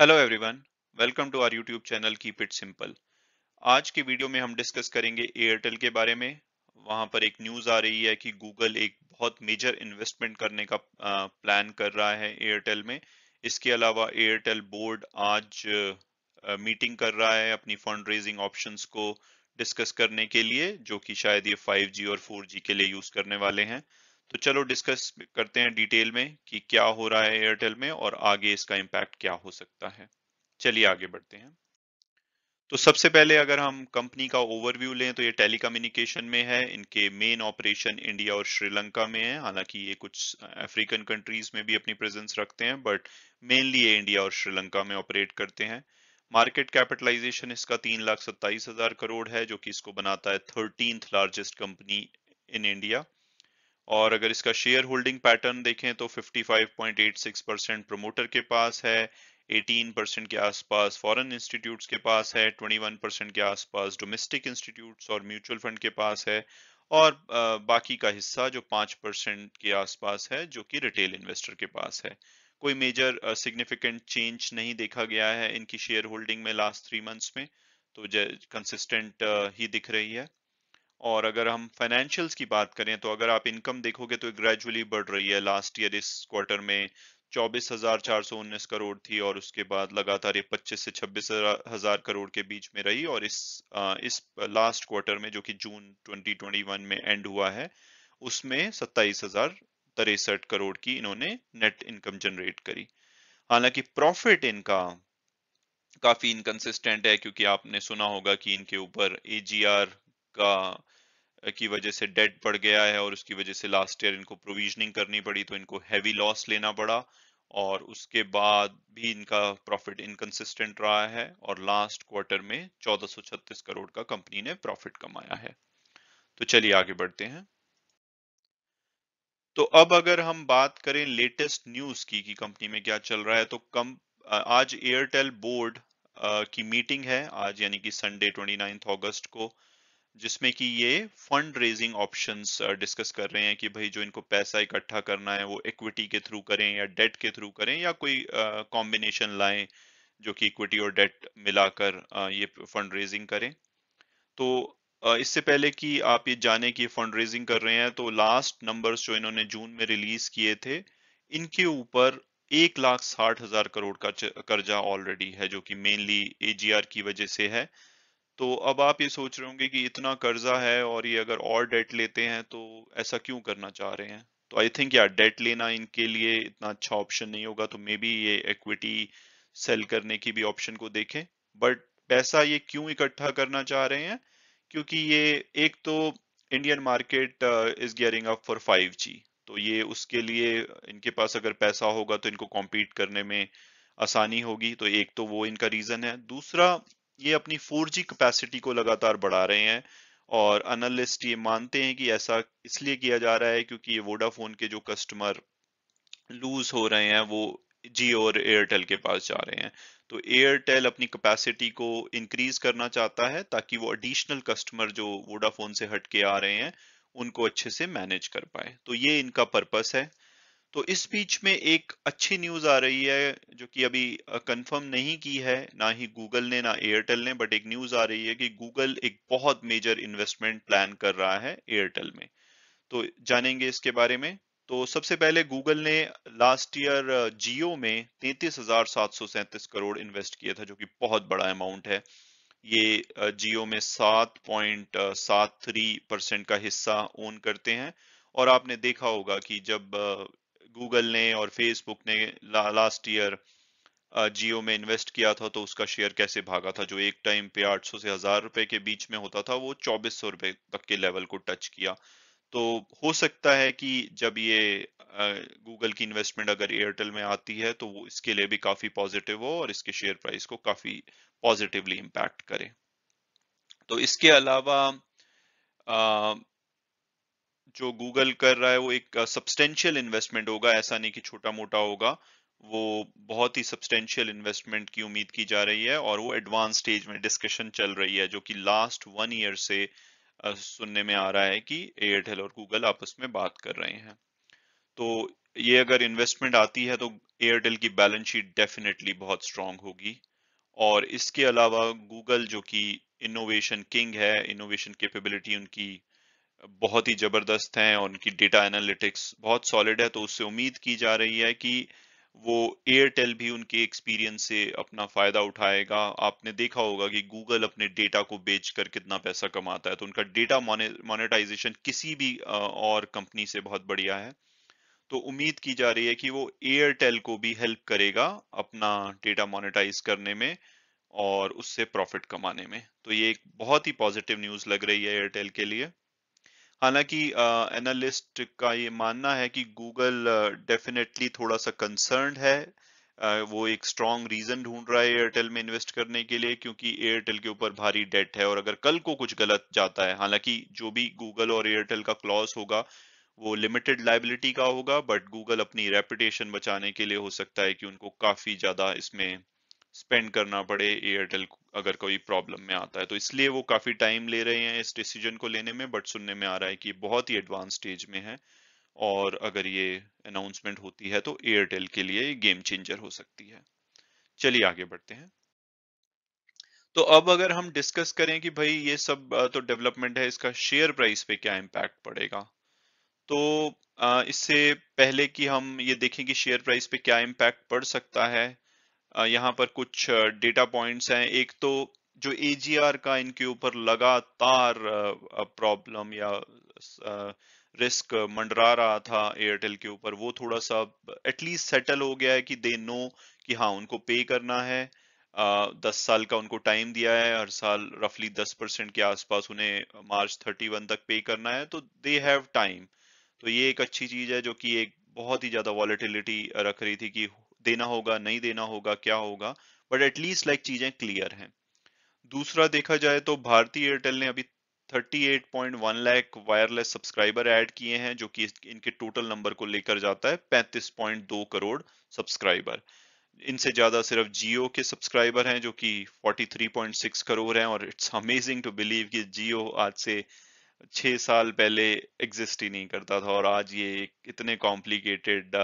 hello everyone welcome to our YouTube channel keep it simple आज की video में हम डिस्कस करेंगे एयरटेल के बारे में वहां पर एक न्यूज आ रही है कि गूगल एक बहुत मेजर इन्वेस्टमेंट करने का प्लान कर रहा है एयरटेल में इसके अलावा एयरटेल बोर्ड आज मीटिंग कर रहा है अपनी फंड रेजिंग ऑप्शन को डिस्कस करने के लिए जो कि शायद ये 5G और 4G के लिए यूज करने वाले हैं तो चलो डिस्कस करते हैं डिटेल में कि क्या हो रहा है एयरटेल में और आगे इसका इम्पैक्ट क्या हो सकता है चलिए आगे बढ़ते हैं तो सबसे पहले अगर हम कंपनी का ओवरव्यू लें तो ये टेलीकम्युनिकेशन में है इनके मेन ऑपरेशन इंडिया और श्रीलंका में है हालांकि ये कुछ अफ्रीकन कंट्रीज में भी अपनी प्रेजेंस रखते हैं बट मेनली ये इंडिया और श्रीलंका में ऑपरेट करते हैं मार्केट कैपिटलाइजेशन इसका तीन लाख सत्ताईस हजार करोड़ है जो कि इसको बनाता है thirteen largest company in India और अगर इसका शेयर होल्डिंग पैटर्न देखें तो 55.86 परसेंट प्रोमोटर के पास है 18 परसेंट के आसपास फॉरेन इंस्टीट्यूट्स के पास है 21 परसेंट के आसपास डोमेस्टिक इंस्टीट्यूट्स और म्यूचुअल फंड के पास है और बाकी का हिस्सा जो पांच परसेंट के आसपास है जो कि रिटेल इन्वेस्टर के पास है कोई मेजर सिग्निफिकेंट चेंज नहीं देखा गया है इनकी शेयर होल्डिंग में लास्ट थ्री मंथ्स में तो कंसिस्टेंट uh, ही दिख रही है और अगर हम फाइनेंशियल्स की बात करें तो अगर आप इनकम देखोगे तो ग्रेजुअली बढ़ रही है लास्ट ईयर इस क्वार्टर में चौबीस हजार चार सौ उन्नीस करोड़ थी और उसके बाद लगातार ये पच्चीस से छब्बीस हजार करोड़ के बीच में रही और इस इस लास्ट क्वार्टर में जो कि जून 2021 में एंड हुआ है उसमें सत्ताईस हजार तिरसठ करोड़ की इन्होंने नेट इनकम जनरेट करी हालांकि प्रॉफिट इनका काफी इनकंसिस्टेंट है क्योंकि आपने सुना होगा कि इनके ऊपर एजीआर का की वजह से डेट बढ़ गया है और उसकी वजह से लास्ट ईयर इनको प्रोविजनिंग करनी पड़ी तो इनको हैवी लॉस लेना पड़ा और उसके बाद भी इनका प्रॉफिट इनकंसिस्टेंट रहा है और लास्ट क्वार्टर में 1436 करोड़ का कंपनी ने प्रॉफिट कमाया है तो चलिए आगे बढ़ते हैं तो अब अगर हम बात करें लेटेस्ट न्यूज की कि कंपनी में क्या चल रहा है तो कम आज एयरटेल बोर्ड की मीटिंग है आज यानी कि संडे 29 अगस्त को जिसमें कि ये फंड रेजिंग ऑप्शंस डिस्कस कर रहे हैं कि भाई जो इनको पैसा इकट्ठा करना है वो इक्विटी के थ्रू करें या डेट के थ्रू करें या कोई कॉम्बिनेशन लाएं जो कि इक्विटी और डेट मिलाकर ये फंड रेजिंग करें तो इससे पहले कि आप ये जाने कि फंड रेजिंग कर रहे हैं तो लास्ट नंबर्स जो इन्होंने जून में रिलीज किए थे इनके ऊपर एक लाख साठ हजार करोड़ का कर्जा ऑलरेडी है जो कि मेनली एजीआर की वजह से है तो अब आप ये सोच रहे होंगे कि इतना कर्जा है और ये अगर और डेट लेते हैं तो ऐसा क्यों करना चाह रहे हैं तो आई थिंक यार डेट लेना इनके लिए इतना अच्छा ऑप्शन नहीं होगा तो मे बी ये इक्विटी सेल करने की भी ऑप्शन को देखें बट पैसा ये क्यों इकट्ठा करना चाह रहे हैं क्योंकि ये एक तो Indian market is gearing up for 5G तो ये उसके लिए इनके पास अगर पैसा होगा तो इनको कॉम्पीट करने में आसानी होगी तो एक तो वो इनका रीजन है दूसरा ये अपनी 4G कैपेसिटी को लगातार बढ़ा रहे हैं और अनलिस्ट ये मानते हैं कि ऐसा इसलिए किया जा रहा है क्योंकि ये वोडाफोन के जो कस्टमर लूज हो रहे हैं वो जियो और एयरटेल के पास जा रहे हैं तो एयरटेल अपनी कैपेसिटी को इंक्रीज करना चाहता है ताकि वो एडिशनल कस्टमर जो वोडाफोन से हटके आ रहे हैं उनको अच्छे से मैनेज कर पाए तो ये इनका पर्पस है तो इस बीच में एक अच्छी न्यूज आ रही है जो कि अभी कंफर्म नहीं की है ना ही गूगल ने ना एयरटेल ने बट एक न्यूज आ रही है कि गूगल एक बहुत मेजर इन्वेस्टमेंट प्लान कर रहा है एयरटेल में तो जानेंगे इसके बारे में तो सबसे पहले गूगल ने लास्ट ईयर जियो में तैतीस हजार सात सौ करोड़ इन्वेस्ट किया था जो कि बहुत बड़ा अमाउंट है ये जियो में सात पॉइंट सात थ्री परसेंट का हिस्सा ओन करते हैं और आपने देखा होगा कि जब गूगल ने और फेसबुक ने ला, लास्ट ईयर जियो में इन्वेस्ट किया था तो उसका शेयर कैसे भागा था जो एक टाइम पे 800 से हजार रुपए के बीच में होता था वो चौबीस सौ रुपए तक के लेवल को टच किया तो हो सकता है कि जब ये गूगल uh, की इन्वेस्टमेंट अगर एयरटेल में आती है तो वो इसके लिए भी काफी पॉजिटिव हो और इसके शेयर प्राइस को काफी पॉजिटिवली इम्पैक्ट करे तो इसके अलावा uh, जो गूगल कर रहा है वो एक सब्सटेंशियल इन्वेस्टमेंट होगा ऐसा नहीं कि छोटा मोटा होगा वो बहुत ही सब्सटेंशियल इन्वेस्टमेंट की उम्मीद की जा रही है और वो एडवांस स्टेज में डिस्कशन चल रही है जो कि लास्ट वन ईयर से सुनने में आ रहा है कि एयरटेल और गूगल आपस में बात कर रहे हैं तो ये अगर इन्वेस्टमेंट आती है तो एयरटेल की बैलेंस शीट डेफिनेटली बहुत स्ट्रांग होगी और इसके अलावा गूगल जो कि इनोवेशन किंग है इनोवेशन कैपेबिलिटी उनकी बहुत ही ज़बरदस्त हैं और उनकी डेटा एनालिटिक्स बहुत सॉलिड है तो उससे उम्मीद की जा रही है कि वो एयरटेल भी उनके एक्सपीरियंस से अपना फ़ायदा उठाएगा आपने देखा होगा कि गूगल अपने डेटा को बेच कर कितना पैसा कमाता है तो उनका डेटा मोनेटाइजेशन किसी भी और कंपनी से बहुत बढ़िया है तो उम्मीद की जा रही है कि वो एयरटेल को भी हेल्प करेगा अपना डेटा मोनेटाइज करने में और उससे प्रॉफिट कमाने में तो ये एक बहुत ही पॉजिटिव न्यूज़ लग रही है एयरटेल के लिए हालांकि एनालिस्ट का ये मानना है कि गूगल डेफिनेटली थोड़ा सा कंसर्न है वो एक स्ट्रॉन्ग रीजन ढूंढ रहा है एयरटेल में इन्वेस्ट करने के लिए क्योंकि एयरटेल के ऊपर भारी डेट है और अगर कल को कुछ गलत जाता है हालांकि जो भी गूगल और एयरटेल का क्लॉज होगा वो लिमिटेड लाइबिलिटी का होगा बट गूगल अपनी रेपुटेशन बचाने के लिए हो सकता है कि उनको काफी ज्यादा इसमें स्पेंड करना पड़े एयरटेल अगर कोई प्रॉब्लम में आता है तो इसलिए वो काफी टाइम ले रहे हैं इस डिसीजन को लेने में बट सुनने में आ रहा है कि बहुत ही एडवांस स्टेज में है और अगर ये अनाउंसमेंट होती है तो एयरटेल के लिए गेम चेंजर हो सकती है चलिए आगे बढ़ते हैं तो अब अगर हम डिस्कस करें कि भाई ये सब तो डेवलपमेंट है इसका शेयर प्राइस पे क्या इम्पैक्ट पड़ेगा तो इससे पहले कि हम ये देखें कि शेयर प्राइस पे क्या इम्पैक्ट पड़ सकता है यहाँ पर कुछ डेटा पॉइंट्स हैं एक तो जो एजीआर का इनके ऊपर लगातार प्रॉब्लम या रिस्क मंडरा रहा था एयरटेल के ऊपर वो थोड़ा सा एटलीस्ट सेटल हो गया है कि दे नो कि हाँ उनको पे करना है दस साल का उनको टाइम दिया है हर साल रफली दस परसेंट के आसपास उन्हें मार्च थर्टी वन तक पे करना है तो दे हैव टाइम तो ये एक अच्छी चीज है जो कि एक बहुत ही ज्यादा वॉलिटिलिटी रख रही थी कि देना होगा नहीं देना होगा क्या होगा बट एटलीस्ट लाइक चीजें क्लियर हैं दूसरा देखा जाए तो भारतीय एयरटेल ने अभी 38.1 लाख वायरलेस सब्सक्राइबर ऐड किए हैं जो कि इनके टोटल नंबर को लेकर जाता है 35.2 करोड़ सब्सक्राइबर इनसे ज्यादा सिर्फ जियो के सब्सक्राइबर हैं जो कि 43.6 करोड़ हैं और इट्स अमेजिंग टू बिलीव कि जियो आज से छह साल पहले एग्जिस्ट ही नहीं करता था और आज ये इतने कॉम्प्लिकेटेड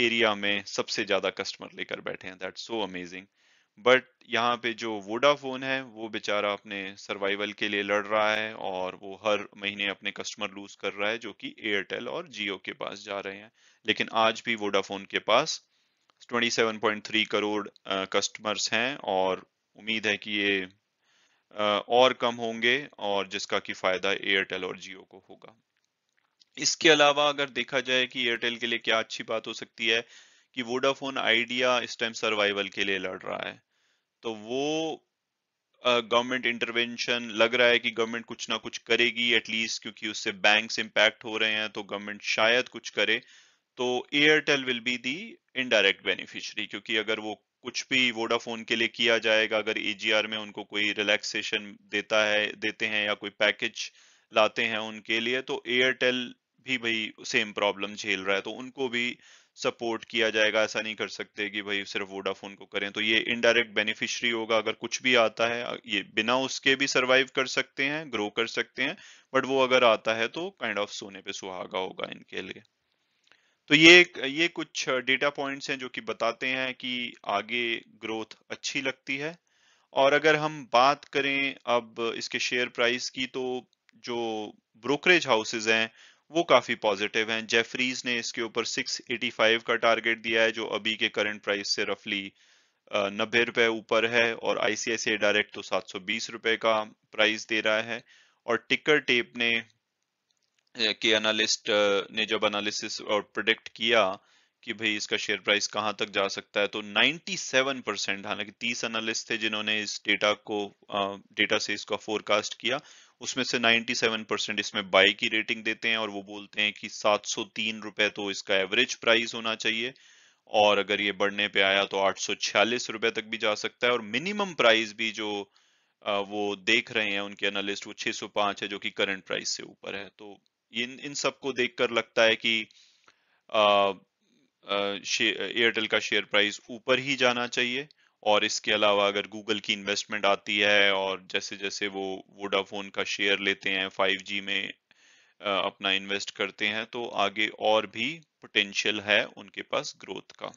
एरिया में सबसे ज़्यादा कस्टमर लेकर बैठे हैं दैट सो अमेजिंग बट यहाँ पे जो वोडाफोन है वो बेचारा अपने सर्वाइवल के लिए लड़ रहा है और वो हर महीने अपने कस्टमर लूज कर रहा है जो कि एयरटेल और जियो के पास जा रहे हैं लेकिन आज भी वोडाफोन के पास 27.3 करोड़ कस्टमर्स हैं और उम्मीद है कि ये और कम होंगे और जिसका कि फायदा एयरटेल और जियो को होगा इसके अलावा अगर देखा जाए कि एयरटेल के लिए क्या अच्छी बात हो सकती है कि वोडाफोन आइडिया इस टाइम सर्वाइवल के लिए लड़ रहा है तो वो गवर्नमेंट uh, इंटरवेंशन लग रहा है कि गवर्नमेंट कुछ ना कुछ करेगी एटलीस्ट क्योंकि उससे बैंक्स इम्पैक्ट हो रहे हैं तो गवर्नमेंट शायद कुछ करे तो Airtel will be the indirect beneficiary क्योंकि अगर वो कुछ भी वोडाफोन के लिए किया जाएगा अगर एजीआर में उनको कोई रिलैक्सेशन देता है देते हैं या कोई पैकेज लाते हैं उनके लिए तो एयरटेल भी भाई सेम प्रॉब्लम झेल रहा है तो उनको भी सपोर्ट किया जाएगा ऐसा नहीं कर सकते कि भाई सिर्फ वोडाफोन को करें तो ये इनडायरेक्ट बेनिफिशरी होगा अगर कुछ भी आता है ये बिना उसके भी सरवाइव कर सकते हैं ग्रो कर सकते हैं बट वो अगर आता है तो काइंड ऑफ सोने पे सुहागा होगा इनके लिए तो ये ये कुछ डेटा पॉइंट्स हैं जो कि बताते हैं कि आगे ग्रोथ अच्छी लगती है और अगर हम बात करें अब इसके शेयर प्राइस की तो जो ब्रोकरेज हाउसेज हैं वो काफी पॉजिटिव हैं जेफरीज ने इसके ऊपर 685 का टारगेट दिया है जो अभी के करंट प्राइस से रफली नब्बे रुपए ऊपर है और आईसीआईसीआई डायरेक्ट तो 720 रुपए का प्राइस दे रहा है और टिकर टेप ने के एनालिस्ट ने जब एनालिसिस और प्रोडिक्ट किया कि भाई इसका शेयर प्राइस कहां तक जा सकता है तो 97 परसेंट हालांकि 30 एनालिस्ट थे जिन्होंने इस डेटा को डेटा से इसका फोरकास्ट किया उसमें से 97 परसेंट इसमें बाई की रेटिंग देते हैं और वो बोलते हैं कि सात सौ तो इसका एवरेज प्राइस होना चाहिए और अगर ये बढ़ने पे आया तो आठ सौ तक भी जा सकता है और मिनिमम प्राइस भी जो वो देख रहे हैं उनके एनालिस्ट वो 605 है जो कि करंट प्राइस से ऊपर है तो इन इन सबको कर लगता है कि एयरटेल का शेयर प्राइस ऊपर ही जाना चाहिए और इसके अलावा अगर गूगल की इन्वेस्टमेंट आती है और जैसे जैसे वो वोडाफोन का शेयर लेते हैं 5G में अपना इन्वेस्ट करते हैं तो आगे और भी पोटेंशियल है उनके पास ग्रोथ का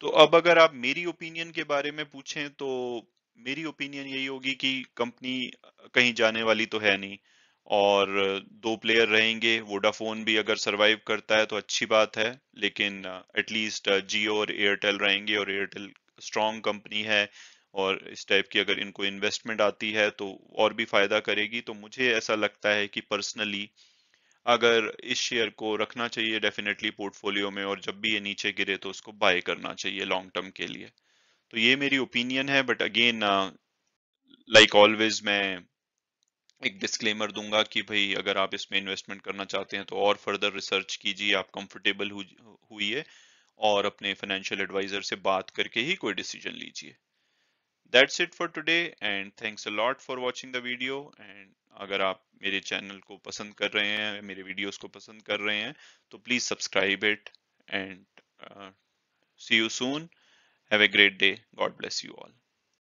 तो अब अगर आप मेरी ओपिनियन के बारे में पूछें तो मेरी ओपिनियन यही होगी कि कंपनी कहीं जाने वाली तो है नहीं और दो प्लेयर रहेंगे वोडाफोन भी अगर सरवाइव करता है तो अच्छी बात है लेकिन एटलीस्ट जियो और एयरटेल रहेंगे और एयरटेल स्ट्रॉन्ग कंपनी है और इस टाइप की अगर इनको इन्वेस्टमेंट आती है तो और भी फायदा करेगी तो मुझे ऐसा लगता है कि पर्सनली अगर इस शेयर को रखना चाहिए डेफिनेटली पोर्टफोलियो में और जब भी ये नीचे गिरे तो उसको बाय करना चाहिए लॉन्ग टर्म के लिए तो ये मेरी ओपिनियन है बट अगेन लाइक ऑलवेज मैं एक डिस्क्लेमर दूंगा कि भाई अगर आप इसमें इन्वेस्टमेंट करना चाहते हैं तो और फर्दर रिसर्च कीजिए आप कंफर्टेबल हुई है और अपने फाइनेंशियल एडवाइजर से बात करके ही कोई डिसीजन लीजिए that's it for today and thanks uh for watching the video and अगर आप मेरे चैनल को पसंद कर रहे हैं मेरे वीडियोस को पसंद कर रहे हैं तो please subscribe it and see you soon have a great day God bless you all